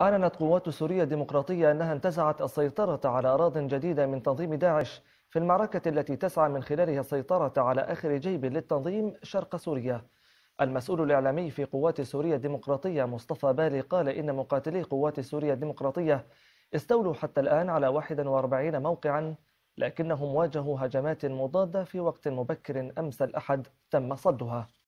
أعلنت قوات سوريا الديمقراطية أنها انتزعت السيطرة على أراض جديدة من تنظيم داعش في المعركة التي تسعى من خلالها السيطرة على آخر جيب للتنظيم شرق سوريا المسؤول الإعلامي في قوات سوريا الديمقراطية مصطفى بالي قال إن مقاتلي قوات سوريا الديمقراطية استولوا حتى الآن على 41 موقعا لكنهم واجهوا هجمات مضادة في وقت مبكر أمس الأحد تم صدها